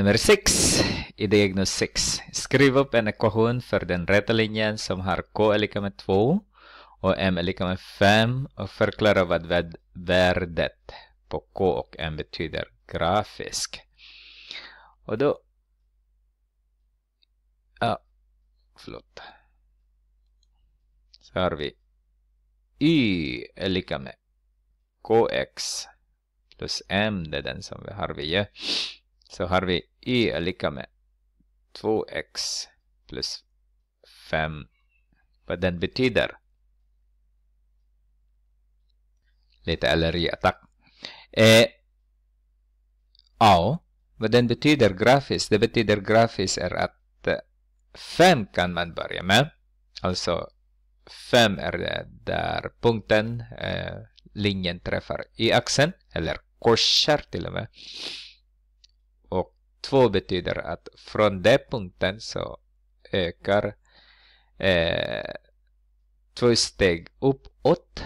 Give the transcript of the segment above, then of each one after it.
Nummer 6. I diagnos 6. Skriv upp en ekvation för den rätta linjen som har k är lika med 2 och m är lika med 5 och förklara vad värdet på k och m betyder grafisk. Och då... Ja, förlåt. Så har vi y är lika med kx plus m, det är den som vi har vi Ja så har vi y är lika med 2x plus 5. Vad den betyder. Lite allergiattack. Eh, ja, vad den betyder grafiskt. Det betyder grafiskt är att 5 kan man börja med. Alltså 5 är där punkten, eh, linjen träffar y-axeln, eller korsar till och med. 2 betyder att från den punkten så ökar eh, två steg uppåt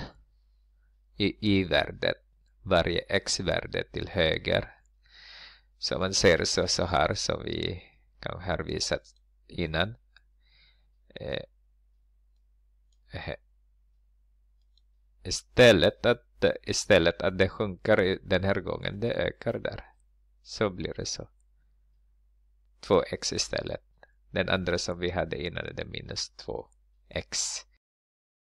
i y-värdet, varje x-värde till höger. Så man ser så, så här som vi kan här visat innan. Eh, eh, istället att istället att det sjunker den här gången, det ökar där. Så blir det så. 2x istället. Den andra som vi hade innan är minus 2x.